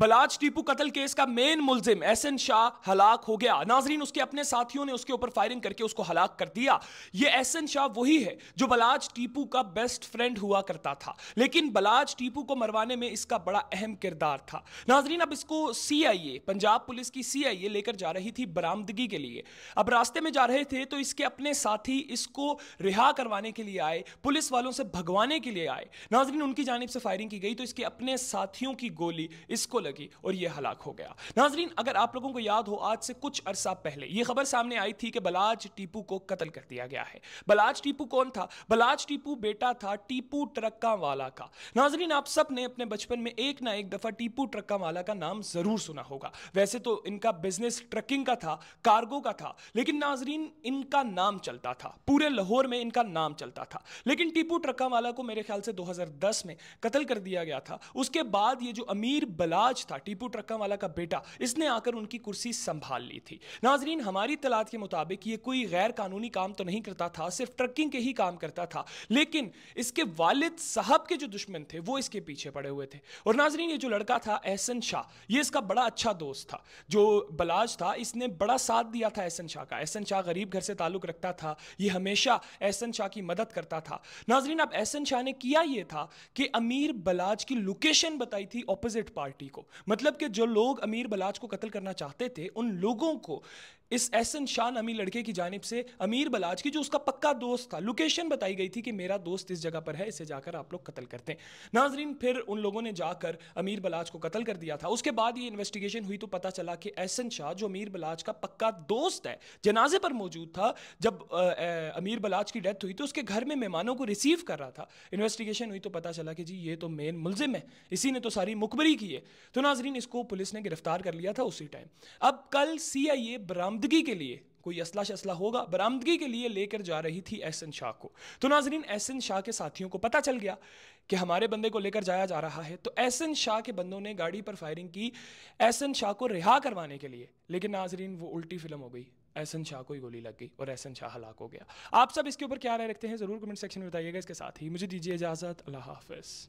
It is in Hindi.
बलाज टीपू कत्ल केस का मेन मुलजिम एन शाह हलाक हो गया नाजरीन उसके अपने साथियों ने उसके ऊपर फायरिंग करके उसको हलाक कर दिया ये एहसन शाह वही है जो बलाज टीपू का बेस्ट फ्रेंड हुआ करता था लेकिन बलाज टीपू को मरवाने में इसका बड़ा अहम किरदार था नाजरीन अब इसको सी आई ए पंजाब पुलिस की सी आई ए लेकर जा रही थी बरामदगी के लिए अब रास्ते में जा रहे थे तो इसके अपने साथी इसको रिहा करवाने के लिए आए पुलिस वालों से भगवाने के लिए आए नाजरीन उनकी जानब से फायरिंग की गई तो इसके अपने साथियों की गोली इसको लगी और यह हलाक हो गया नाजरीन अगर आप लोगों को याद हो आज से कुछ अरसा पहले यह खबर सामने आई थी कि बलाज टीपू को कत्ल कर दिया गया है बलाज टीपू कौन था बलाज टीपू बेटा था टीपू ट्रक्का वाला का नाजरीन आप सब ने अपने बचपन में एक ना एक दफा टीपू ट्रक्का वाला का नाम जरूर सुना होगा वैसे तो इनका बिजनेस ट्रकिंग का था कार्गो का था लेकिन नाजरीन इनका नाम चलता था पूरे लाहौर में इनका नाम चलता था लेकिन टीपू ट्रक्का वाला को मेरे ख्याल से 2010 में कत्ल कर दिया गया था उसके बाद ये जो अमीर बलाज राज था टीपू ट्रक्का वाला का बेटा इसने आकर उनकी कुर्सी संभाल ली थी नाजरीन हमारी तलाद के मुताबिक ये कोई गैर कानूनी काम तो नहीं करता था सिर्फ ट्रकिंग के ही काम करता था लेकिन इसके वालिद साहब के जो दुश्मन थे वो इसके पीछे पड़े हुए थे और नाजरीन ये जो लड़का था एहसन शाह ये इसका बड़ा अच्छा दोस्त था जो बलाज था इसने बड़ा साथ दिया था एहसन शाह का एहसन शाह गरीब घर से ताल्लुक़ रखता था ये हमेशा एहसन शाह की मदद करता था नाजरीन अब एहसन शाह ने किया ये था कि अमीर बलाज की लोकेशन बताई थी ऑपोजिट पार्टी को मतलब कि जो लोग अमीर बलाज को कत्ल करना चाहते थे उन लोगों को इस एहसन शाह नामी लड़के की जानब से अमीर बलाज की जो उसका पक्का दोस्त था लोकेशन बताई गई थी कि मेरा दोस्त इस जगह पर है इसे जाकर आप लोग कत्ल करते हैं नाजरीन फिर उन लोगों ने जाकर अमीर बलाज को कत्ल कर दिया था उसके बाद ये इन्वेस्टिगेशन हुई तो पता चला कि एहसन शाह जो अमीर बलाज का पक्का दोस्त है जनाजे पर मौजूद था जब आ, आ, अमीर बलाज की डेथ हुई तो उसके घर में मेहमानों को रिसीव कर रहा था इन्वेस्टिगेशन हुई तो पता चला कि जी ये तो मेन मुलजिम है इसी ने तो सारी मुखबरी की है तो नाजरीन इसको पुलिस ने गिरफ्तार कर लिया था उसी टाइम अब कल सी आई ए बरामद बरामदगी के लिए कोई असला शसला होगा बरामदगी के लिए लेकर जा रही थी एहसन शाह को तो नाजरीन एहसन शाह के साथियों को पता चल गया कि हमारे बंदे को लेकर जाया जा रहा है तो एहसन शाह के बंदों ने गाड़ी पर फायरिंग की एहसन शाह को रिहा करवाने के लिए लेकिन नाजरीन वो उल्टी फिल्म हो गई एहसन शाह को ही गोली लग गई और एहसन शाह हलाक हो गया आप सब इसके ऊपर क्या राय रखते हैं ज़रूर कमेंट सेक्शन में बताइएगा इसके साथ ही मुझे दीजिए इजाज़त अल्लाह हाफिज़